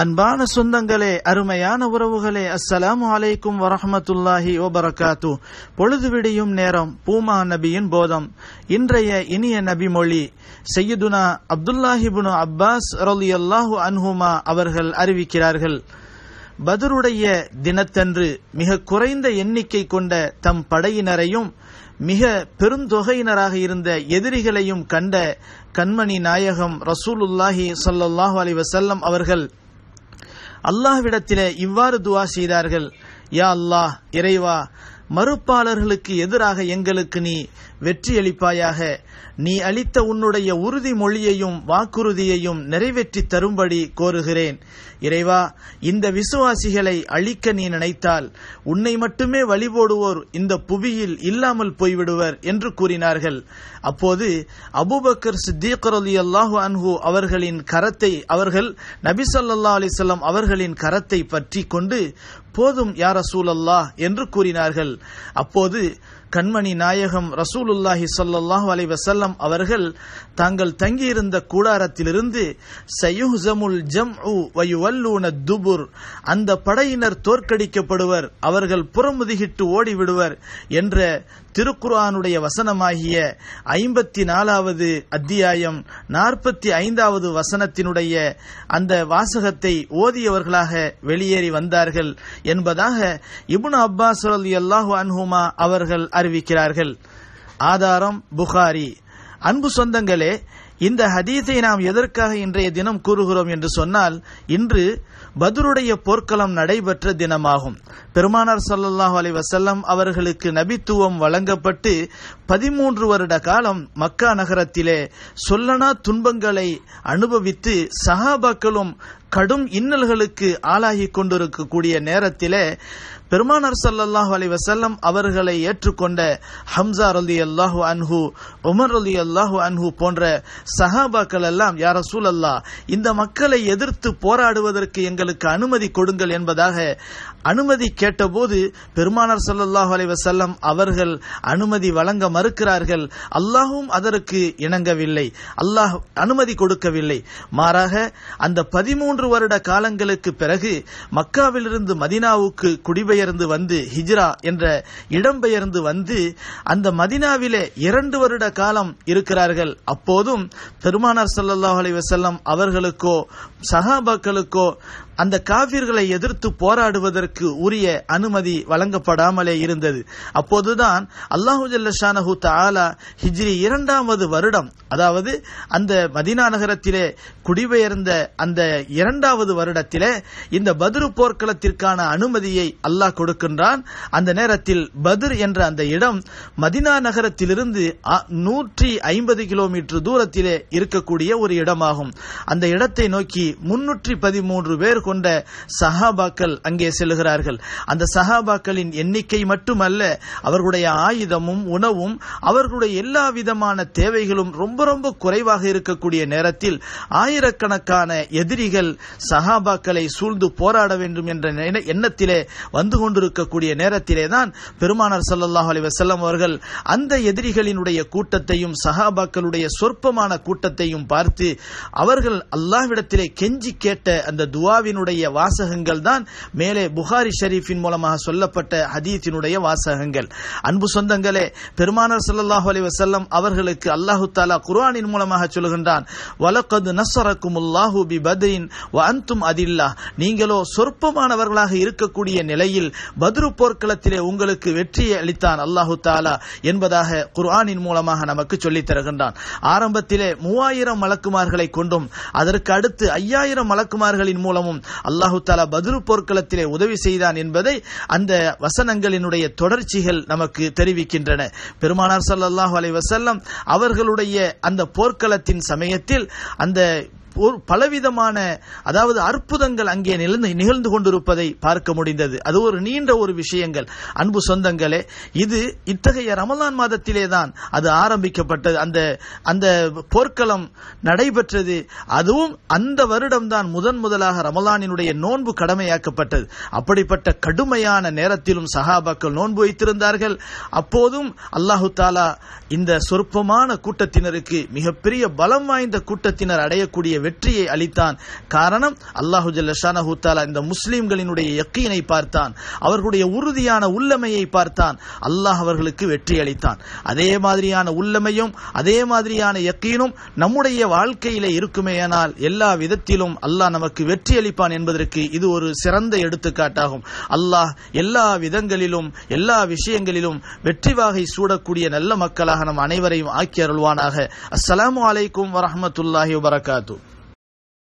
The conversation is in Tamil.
அன்பான சொந்தங்களே அருமையான உறவுகளே அஸ்ஸலாமு அலைக்கும் வரஹமத்துல்லாஹி ஓபரகாத்து பொழுது விடியும் நேரம் பூமா நபியின் போதம் இன்றைய இனிய நபி மொழி செய்யுதுனா அப்துல்லாஹிபுனு அப்பாஸ் ரலி அல்லாஹு அன்ஹுமா அவர்கள் அறிவிக்கிறார்கள் பதருடைய தினத்தன்று மிக குறைந்த எண்ணிக்கை கொண்ட தம் படையினரையும் மிக பெருந்தொகையினராக இருந்த எதிரிகளையும் கண்ட கண்மணி நாயகம் ரசூலுல்லாஹி சல்லாஹூ அலி வசல்லம் அவர்கள் அல்லாஹ்விடத்திலே இவ்வாறு துவா செய்தார்கள் யா அல்லாஹ் இறைவா மறுப்பாளர்களுக்கு எதிராக எங்களுக்கு நீ வெற்றியளிப்பாயாக நீ அளித்த உன்னுடைய உறுதிமொழியையும் வாக்குறுதியையும் நிறைவேற்றி தரும்படி கோருகிறேன் இறைவா இந்த விசுவாசிகளை அழிக்க நீ நினைத்தால் உன்னை மட்டுமே வழிபோடுவோர் இந்த புவியில் இல்லாமல் போய்விடுவர் என்று கூறினார்கள் அப்போது அபுபக்கர் சித்தீக்கர் அலி அல்லாஹு அன்ஹூ அவர்களின் கரத்தை அவர்கள் நபிசல்லா அலிசல்லாம் அவர்களின் கரத்தை பற்றி கொண்டு போதும் யார சூழல்லா என்று கூறினார்கள் அப்போது கண்மணி நாயகம் ரசூலுல்லாஹி சொல்லல்லாஹு அலை வசல்லம் அவர்கள் தாங்கள் தங்கியிருந்த கூடாரத்திலிருந்து சயுஹமுல் ஜம் உ துபுர் அந்த படையினர் தோற்கடிக்கப்படுவர் அவர்கள் புறமுதுகிட்டு ஓடிவிடுவர் என்ற திருக்குரானுடைய வசனமாகிய ஐம்பத்தி நாலாவது அத்தியாயம் நாற்பத்தி ஐந்தாவது வசனத்தினுடைய அந்த வாசகத்தை ஓதியவர்களாக வெளியேறி வந்தார்கள் என்பதாக இபுன் அப்பாஸ் அல்லாஹு அன்ஹுமா அவர்கள் அறிவிக்கிறார்கள் ஆதாரம் புகாரி அன்பு சொந்தங்களே இந்த ஹதீஸை நாம் எதற்காக இன்றைய தினம் கூறுகிறோம் என்று சொன்னால் இன்று பதருடைய போர்க்களம் நடைபெற்ற தினமாகும் பெருமானார் சல்லாஹ் அலி வசல்லம் அவர்களுக்கு நபித்துவம் வழங்கப்பட்டு பதிமூன்று வருட காலம் மக்கா நகரத்திலே சொல்லனா துன்பங்களை அனுபவித்து சஹாபாக்களும் கடும் இன்னல்களுக்கு ஆளாகி கொண்டிருக்கக்கூடிய நேரத்திலே பெருமானர் சல்லாஹ் அலி வசல்லம் அவர்களை ஏற்றுக்கொண்ட ஹம்சா அலி அல்லாஹு அன்ஹு உமர் அலி அல்லாஹு அன்ஹு போன்ற சஹாபாக்கள் எல்லாம் யார சூழல்லா இந்த மக்களை எதிர்த்து போராடுவதற்கு எங்களுக்கு அனுமதி கொடுங்கள் என்பதாக அனுமதி கேட்டபோது பெருமானார் சல்லல்லாஹு அலி வசல்லம் அவர்கள் அனுமதி வழங்க மறுக்கிறார்கள் அல்லாஹும் அதற்கு இணங்கவில்லை அல்லாஹ் அனுமதி கொடுக்கவில்லை மாறாக அந்த பதிமூன்று மூன்று வருட காலங்களுக்கு பிறகு மக்காவிலிருந்து மதினாவுக்கு குடிபெயர்ந்து வந்து ஹிஜ்ரா என்ற இடம்பெயர்ந்து வந்து அந்த மதினாவிலே இரண்டு வருட காலம் இருக்கிறார்கள் அப்போதும் பெருமானார் சல்லாஹ் அலி வசல்லம் அவர்களுக்கோ சகாபாக்களுக்கோ அந்த காவிர்களை எதிர்த்து போராடுவதற்கு உரிய அனுமதி வழங்கப்படாமலே இருந்தது அப்போதுதான் அல்லாஹு ஜல்லஷானஹு தாலா ஹிஜ்ரி இரண்டாவது வருடம் அதாவது அந்த மதினா நகரத்திலே குடிபெயர்ந்த அந்த இரண்டாவது வருடத்திலே இந்த பதில் போர்க்களத்திற்கான அனுமதியை அல்லாஹ் கொடுக்கின்றான் அந்த நேரத்தில் பதிர் என்ற அந்த இடம் மதினா நகரத்திலிருந்து நூற்றி ஐம்பது கிலோமீட்டர் தூரத்திலே இருக்கக்கூடிய ஒரு இடமாகும் அந்த இடத்தை நோக்கி முன்னூற்றி பதிமூன்று பேர் கொண்ட சஹாபாக்கள் அங்கே செல்கிறார்கள் அந்த சஹாபாக்களின் எண்ணிக்கை மட்டுமல்ல அவர்களுடைய ஆயுதமும் உணவும் அவர்களுடைய எல்லா விதமான தேவைகளும் ரொம்ப ரொம்ப குறைவாக இருக்கக்கூடிய நேரத்தில் ஆயிரக்கணக்கான எதிரிகள் சஹாபாக்களை சூழ்ந்து போராட வேண்டும் என்ற எண்ணத்திலே வந்து கொண்டிருக்கக்கூடிய நேரத்திலே தான் பெருமானார் சல்லாஹ் அலி வசல்லம் அவர்கள் அந்த எதிரிகளினுடைய கூட்டத்தையும் சஹாபாக்களுடைய சொற்பமான கூட்டத்தையும் பார்த்து அவர்கள் அல்லாஹ்விடத்திலே கெஞ்சி கேட்ட அந்த துவாவினுடைய வாசகங்கள் தான் மேலே புகாரி ஷரீஃபின் மூலமாக சொல்லப்பட்ட ஹதீத்தினுடைய வாசகங்கள் அன்பு சொந்தங்களே பெருமானார் சல்லாஹ் அலி வசல்லம் அவர்களுக்கு அல்லாஹு தாலா குர்ஆனின் மூலமாக சொல்கின்றான் வலக்கது நசரக்கும் அல்லாஹூ பி பதின் வந்தும் அதில்லா நீங்களோ சொற்பமானவர்களாக இருக்கக்கூடிய நிலையில் பத்ரு போர்க்களத்திலே உங்களுக்கு வெற்றியை அளித்தான் அல்லாஹு தாலா என்பதாக குர்ஆனின் மூலமாக நமக்கு சொல்லித் தருகின்றான் ஆரம்பத்திலே மூவாயிரம் மலக்குமார்களை கொண்டும் அதற்கு அடுத்து ஐயாயிரம் மலக்குமார்களின் மூலமும் அல்லாஹு தாலா பதில் போர்க்களத்திலே உதவி செய்தான் என்பதை அந்த வசனங்களினுடைய தொடர்ச்சிகள் நமக்கு தெரிவிக்கின்றன பெருமானார் சல்லாஹூ அலை வசல்லம் அவர்களுடைய அந்த போர்க்களத்தின் சமயத்தில் அந்த பலவிதமான அதாவது அற்புதங்கள் அங்கே நிகழ்ந்து நிகழ்ந்து கொண்டிருப்பதை பார்க்க முடிந்தது அது ஒரு நீண்ட ஒரு விஷயங்கள் அன்பு சொந்தங்களே இது இத்தகைய ரமலான் மாதத்திலே தான் அது ஆரம்பிக்கப்பட்டது அந்த அந்த போர்க்களம் நடைபெற்றது அதுவும் அந்த வருடம்தான் முதன் முதலாக ரமலானினுடைய நோன்பு கடமையாக்கப்பட்டது அப்படிப்பட்ட கடுமையான நேரத்திலும் சகாபாக்கள் நோன்பு வைத்திருந்தார்கள் அப்போதும் அல்லாஹு தாலா இந்த சொற்பமான கூட்டத்தினருக்கு மிகப்பெரிய பலம் வாய்ந்த கூட்டத்தினர் அடையக்கூடிய வெற்றியை அளித்தான் காரணம் அல்லாஹு ஜல்லஷான ஹூத்தாலா இந்த முஸ்லீம்களினுடைய யக்கீனை பார்த்தான் அவர்களுடைய உறுதியான உள்ளமையை பார்த்தான் அல்லாஹ் அவர்களுக்கு வெற்றி அளித்தான் அதே மாதிரியான உள்ளமையும் அதே மாதிரியான யக்கீனும் நம்முடைய வாழ்க்கையில இருக்குமேயானால் எல்லா விதத்திலும் அல்லாஹ் நமக்கு வெற்றி அளிப்பான் என்பதற்கு இது ஒரு சிறந்த எடுத்துக்காட்டாகும் அல்லாஹ் எல்லா விதங்களிலும் எல்லா விஷயங்களிலும் வெற்றி வாகை சூடக்கூடிய நல்ல மக்களாக நம் அனைவரையும் ஆக்கி அருள்வானாக அஸ்லாம் வலைக்கும் வரமத்துல்லாஹி வரகாத்தூ